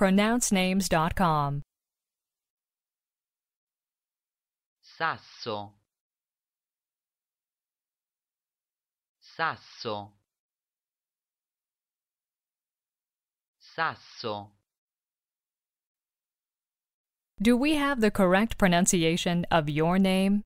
pronouncenames.com. Sasso Sasso Sasso Do we have the correct pronunciation of your name?